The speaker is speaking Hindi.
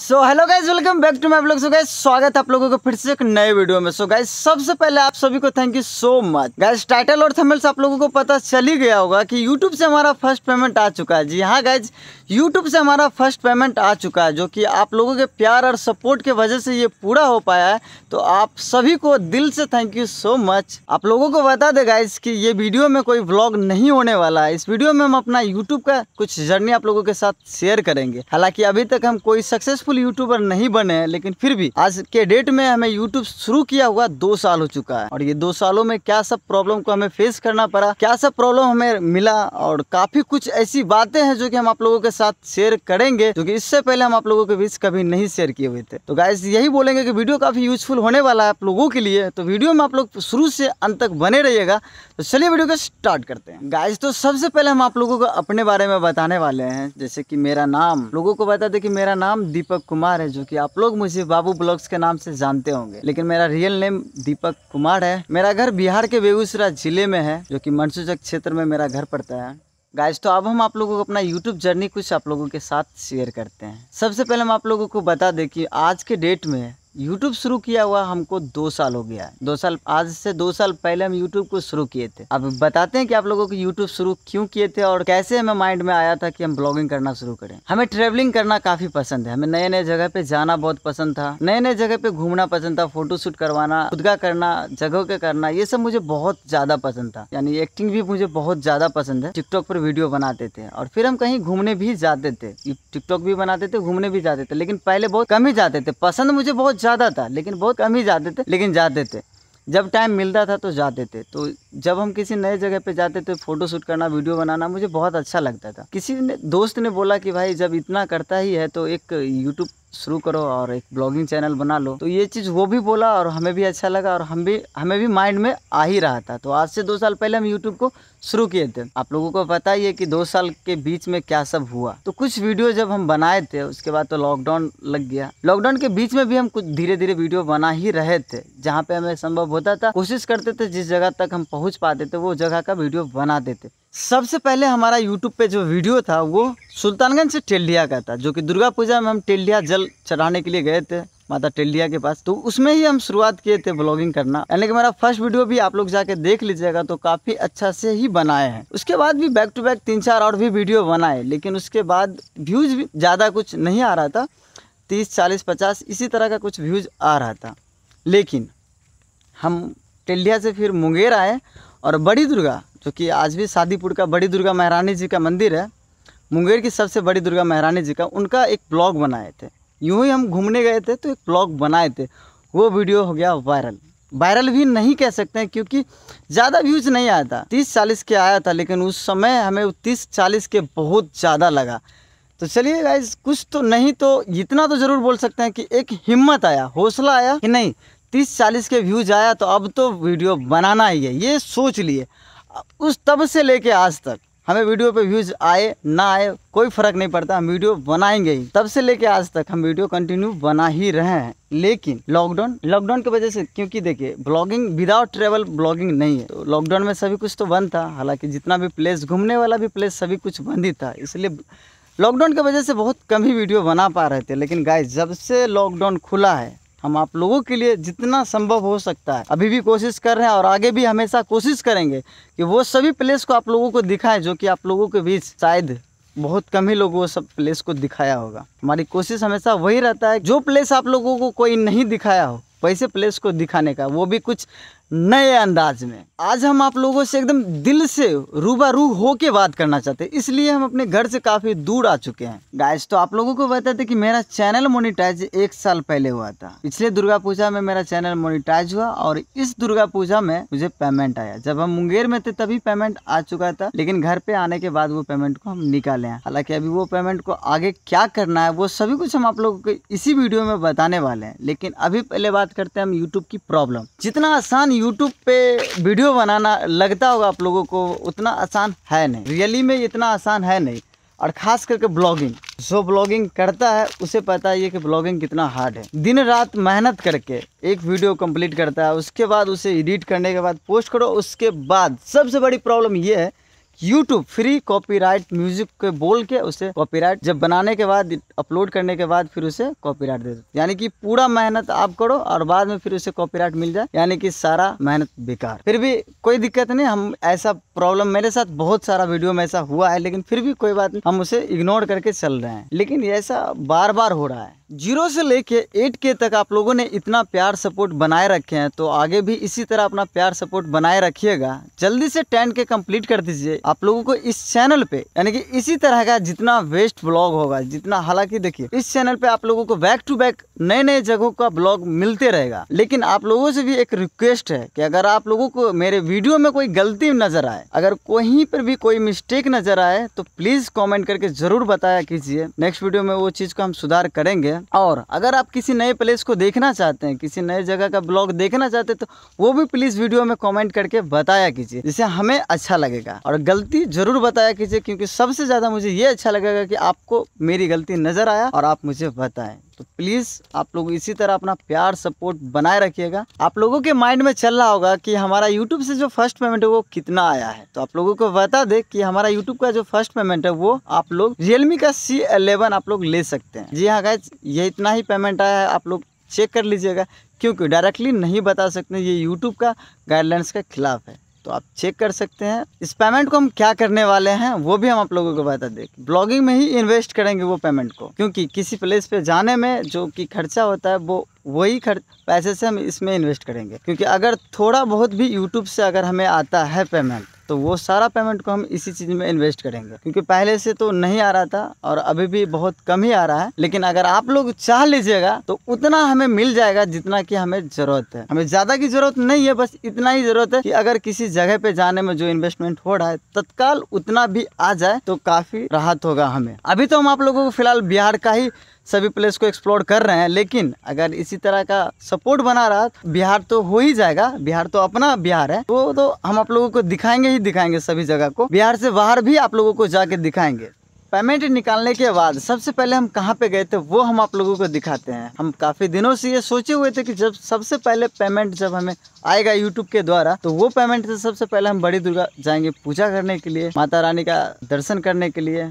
so hello guys welcome back to my blog so guys स्वागत है आप लोगों का फिर से एक नए वीडियो में सो so गाइज सबसे पहले आप सभी को thank you so much guys title और थमेल्स से आप लोगों को पता चल ही गया होगा कि यूट्यूब से हमारा फर्स्ट पेमेंट आ चुका है जी हाँ गाइज यूट्यूब से हमारा फर्स्ट पेमेंट आ चुका है जो कि आप लोगों के प्यार और सपोर्ट के वजह से ये पूरा हो पाया है तो आप सभी को दिल से थैंक यू सो मच आप लोगों को बता दे गाइज कि ये वीडियो में कोई ब्लॉग नहीं होने वाला है इस वीडियो में हम अपना यूट्यूब का कुछ जर्नी आप लोगों के साथ शेयर करेंगे हालांकि अभी तक हम कोई सक्सेस सक्सेसफुल यूट्यूबर नहीं बने हैं लेकिन फिर भी आज के डेट में हमें यूट्यूब शुरू किया हुआ दो साल हो चुका है और ये दो सालों में क्या सब प्रॉब्लम को हमें फेस करना पड़ा क्या सब प्रॉब्लम हमें मिला और काफी कुछ ऐसी बातें हैं जो कि हम आप लोगों के साथ शेयर करेंगे जो कि इससे पहले हम आप लोगों के बीच कभी नहीं शेयर किए हुए थे तो गाइज यही बोलेंगे कि वीडियो काफी यूजफुल होने वाला है आप लोगों के लिए तो वीडियो में आप लोग शुरू से अंत तक बने रहिएगा तो चलिए वीडियो को स्टार्ट करते हैं गाइज तो सबसे पहले हम आप लोगों को अपने बारे में बताने वाले हैं जैसे कि मेरा नाम लोगों को बता दे कि मेरा नाम दीप दीपक कुमार है जो कि आप लोग मुझे बाबू ब्लॉग्स के नाम से जानते होंगे लेकिन मेरा रियल नेम दीपक कुमार है मेरा घर बिहार के बेगूसराय जिले में है जो कि मनसूचक क्षेत्र में मेरा घर पड़ता है गाइस तो अब हम आप लोगों को अपना यूट्यूब जर्नी कुछ आप लोगों के साथ शेयर करते हैं सबसे पहले हम आप लोगों को बता दें कि आज के डेट में यूट्यूब शुरू किया हुआ हमको दो साल हो गया है दो साल आज से दो साल पहले हम यूट्यूब को शुरू किए थे अब बताते हैं कि आप लोगों को यूट्यूब शुरू क्यों किए थे और कैसे हमें माइंड में आया था कि हम ब्लॉगिंग करना शुरू करें हमें ट्रेवलिंग करना काफी पसंद है हमें नए नए जगह पे जाना बहुत पसंद था नए नए जगह पे घूमना पसंद था फोटो शूट करवाना खुद का करना जगह का करना ये सब मुझे बहुत ज्यादा पसंद था यानी एक्टिंग भी मुझे बहुत ज्यादा पसंद है टिकटॉक पर वीडियो बनाते थे और फिर हम कहीं घूमने भी जाते थे टिकटॉक भी बनाते थे घूमने भी जाते थे लेकिन पहले बहुत कम ही जाते थे पसंद मुझे बहुत ज़्यादा था लेकिन बहुत कम ही जाते थे लेकिन जाते थे जब टाइम मिलता था तो जाते थे तो जब हम किसी नए जगह पे जाते थे फोटो शूट करना वीडियो बनाना मुझे बहुत अच्छा लगता था किसी ने दोस्त ने बोला कि भाई जब इतना करता ही है तो एक यूट्यूब शुरू करो और एक ब्लॉगिंग चैनल बना लो तो ये चीज़ वो भी बोला और हमें भी अच्छा लगा और हम भी हमें भी माइंड में आ ही रहा था तो आज से दो साल पहले हम यूट्यूब को शुरू किए थे आप लोगों को पता ही है कि दो साल के बीच में क्या सब हुआ तो कुछ वीडियो जब हम बनाए थे उसके बाद तो लॉकडाउन लग गया लॉकडाउन के बीच में भी हम कुछ धीरे धीरे वीडियो बना ही रहे थे जहाँ पे हमें संभव होता था कोशिश करते थे जिस जगह तक हम पहुँच पाते थे वो जगह का वीडियो बनाते थे सबसे पहले हमारा यूट्यूब पे जो वीडियो था वो सुल्तानगंज से टेल्डिया का था जो कि दुर्गा पूजा में हम टेल्डिया जल चढ़ाने के लिए गए थे माता टेल्डिया के पास तो उसमें ही हम शुरुआत किए थे ब्लॉगिंग करना यानी कि मेरा फर्स्ट वीडियो भी आप लोग जाके देख लीजिएगा तो काफ़ी अच्छा से ही बनाए हैं उसके बाद भी बैक टू बैक तीन चार और भी वीडियो बनाए लेकिन उसके बाद व्यूज भी ज़्यादा कुछ नहीं आ रहा था तीस चालीस पचास इसी तरह का कुछ व्यूज आ रहा था लेकिन हम टेल्डिया से फिर मुंगेर आए और बड़ी दुर्गा जो कि आज भी शादीपुर का बड़ी दुर्गा महारानी जी का मंदिर है मुंगेर की सबसे बड़ी दुर्गा महारानी जी का उनका एक ब्लॉग बनाए थे यूँ ही हम घूमने गए थे तो एक ब्लॉग बनाए थे वो वीडियो हो गया वायरल वायरल भी नहीं कह सकते हैं क्योंकि ज़्यादा व्यूज़ नहीं आया था तीस चालीस के आया था लेकिन उस समय हमें तीस चालीस के बहुत ज़्यादा लगा तो चलिए गाइज कुछ तो नहीं तो इतना तो ज़रूर बोल सकते हैं कि एक हिम्मत आया हौसला आया कि नहीं तीस चालीस के व्यूज आया तो अब तो वीडियो बनाना ही है ये सोच लिए उस तब से लेके आज तक हमें वीडियो पे व्यूज़ आए ना आए कोई फ़र्क नहीं पड़ता हम वीडियो बनाएंगे ही तब से लेके आज तक हम वीडियो कंटिन्यू बना ही रहे हैं लेकिन लॉकडाउन लॉकडाउन की वजह से क्योंकि देखिए ब्लॉगिंग विदाउट ट्रेवल ब्लॉगिंग नहीं है तो लॉकडाउन में सभी कुछ तो बंद था हालांकि जितना भी प्लेस घूमने वाला भी प्लेस सभी कुछ बंद ही था इसलिए लॉकडाउन की वजह से बहुत कम ही वीडियो बना पा रहे थे लेकिन गाय जब से लॉकडाउन खुला है हम आप लोगों के लिए जितना संभव हो सकता है अभी भी कोशिश कर रहे हैं और आगे भी हमेशा कोशिश करेंगे कि वो सभी प्लेस को आप लोगों को दिखाएं जो कि आप लोगों के बीच शायद बहुत कम ही लोगों सब प्लेस को दिखाया होगा हमारी कोशिश हमेशा वही रहता है जो प्लेस आप लोगों को कोई नहीं दिखाया हो वैसे प्लेस को दिखाने का वो भी कुछ नए अंदाज में आज हम आप लोगों से एकदम दिल से हो के बात करना चाहते हैं इसलिए हम अपने घर से काफ़ी दूर आ चुके हैं गाइस तो आप लोगों को बताते कि मेरा चैनल मोनिटाइज एक साल पहले हुआ था पिछले दुर्गा पूजा में मेरा चैनल मोनिटाइज हुआ और इस दुर्गा पूजा में मुझे पेमेंट आया जब हम मुंगेर में थे तभी पेमेंट आ चुका था लेकिन घर पे आने के बाद वो पेमेंट को हम निकाले हैं हालांकि अभी वो पेमेंट को आगे क्या करना है वो सभी कुछ हम आप लोगों को इसी वीडियो में बताने वाले हैं लेकिन अभी पहले बात करते हैं हम यूट्यूब की प्रॉब्लम जितना आसान यूट्यूब पे वीडियो बनाना लगता होगा आप लोगों को उतना आसान है नहीं रियली में इतना आसान है नहीं और ख़ास करके ब्लॉगिंग जो ब्लॉगिंग करता है उसे पता ही है कि ब्लॉगिंग कितना हार्ड है दिन रात मेहनत करके एक वीडियो कंप्लीट करता है उसके बाद उसे एडिट करने के बाद पोस्ट करो उसके बाद सबसे बड़ी प्रॉब्लम ये है यूट्यूब फ्री कॉपीराइट म्यूजिक के बोल के उसे कॉपीराइट जब बनाने के बाद अपलोड करने के बाद फिर उसे कॉपीराइट दे दो यानी कि पूरा मेहनत आप करो और बाद में फिर उसे कॉपीराइट मिल जाए यानी कि सारा मेहनत बेकार फिर भी कोई दिक्कत नहीं हम ऐसा प्रॉब्लम मेरे साथ बहुत सारा वीडियो में ऐसा हुआ है लेकिन फिर भी कोई बात नहीं हम उसे इग्नोर करके चल रहे हैं लेकिन ऐसा बार बार हो रहा है जीरो से लेके एट के तक आप लोगों ने इतना प्यार सपोर्ट बनाए रखे हैं तो आगे भी इसी तरह अपना प्यार सपोर्ट बनाए रखिएगा जल्दी से टेन के कंप्लीट कर दीजिए आप लोगों को इस चैनल पे यानी कि इसी तरह का जितना वेस्ट ब्लॉग होगा जितना हालांकि देखिए इस चैनल पे आप लोगों को बैक टू बैक नए नए जगहों का ब्लॉग मिलते रहेगा लेकिन आप लोगों से भी एक रिक्वेस्ट है की अगर आप लोगों को मेरे वीडियो में कोई गलती नजर आए अगर कहीं पर भी कोई मिस्टेक नजर आए तो प्लीज कॉमेंट करके जरूर बताया कीजिए नेक्स्ट वीडियो में वो चीज को हम सुधार करेंगे हैं और अगर आप किसी नए प्लेस को देखना चाहते हैं किसी नए जगह का ब्लॉग देखना चाहते हैं तो वो भी प्लीज़ वीडियो में कॉमेंट करके बताया कीजिए जिससे हमें अच्छा लगेगा और गलती जरूर बताया कीजिए क्योंकि सबसे ज़्यादा मुझे ये अच्छा लगेगा कि आपको मेरी गलती नज़र आया और आप मुझे बताएं तो प्लीज़ आप लोग इसी तरह अपना प्यार सपोर्ट बनाए रखिएगा आप लोगों के माइंड में चल रहा होगा कि हमारा यूट्यूब से जो फर्स्ट पेमेंट है वो कितना आया है तो आप लोगों को बता दे कि हमारा यूट्यूब का जो फर्स्ट पेमेंट है वो आप लोग रियलमी का सी एलेवन आप लोग ले सकते हैं जी हाँ गैज ये इतना ही पेमेंट आया है आप लोग चेक कर लीजिएगा क्योंकि डायरेक्टली नहीं बता सकते ये यूट्यूब का गाइडलाइंस के खिलाफ है तो आप चेक कर सकते हैं इस पेमेंट को हम क्या करने वाले हैं वो भी हम आप लोगों को बता दें ब्लॉगिंग में ही इन्वेस्ट करेंगे वो पेमेंट को क्योंकि किसी प्लेस पे जाने में जो कि खर्चा होता है वो वही खर्च पैसे से हम इसमें इन्वेस्ट करेंगे क्योंकि अगर थोड़ा बहुत भी यूट्यूब से अगर हमें आता है पेमेंट तो वो सारा पेमेंट को हम इसी चीज़ में इन्वेस्ट करेंगे क्योंकि पहले से तो नहीं आ रहा था और अभी भी बहुत कम ही आ रहा है लेकिन अगर आप लोग चाह लीजिएगा तो उतना हमें मिल जाएगा जितना कि हमें ज़रूरत है हमें ज़्यादा की ज़रूरत नहीं है बस इतना ही ज़रूरत है कि अगर किसी जगह पे जाने में जो इन्वेस्टमेंट हो रहा है तत्काल उतना भी आ जाए तो काफ़ी राहत होगा हमें अभी तो हम आप लोगों को फिलहाल बिहार का ही सभी प्लेस को एक्सप्लोर कर रहे हैं लेकिन अगर इसी तरह का सपोर्ट बना रहा बिहार तो हो ही जाएगा बिहार तो अपना बिहार है वो तो हम आप लोगों को दिखाएंगे ही दिखाएंगे सभी जगह को बिहार से बाहर भी आप लोगों को जाके दिखाएंगे पेमेंट निकालने के बाद सबसे पहले हम कहाँ पे गए थे वो हम आप लोगों को दिखाते हैं हम काफ़ी दिनों से ये सोचे हुए थे कि जब सबसे पहले पेमेंट जब हमें आएगा यूट्यूब के द्वारा तो वो पेमेंट से सबसे पहले हम बड़ी दुर्गा जाएंगे पूजा करने के लिए माता रानी का दर्शन करने के लिए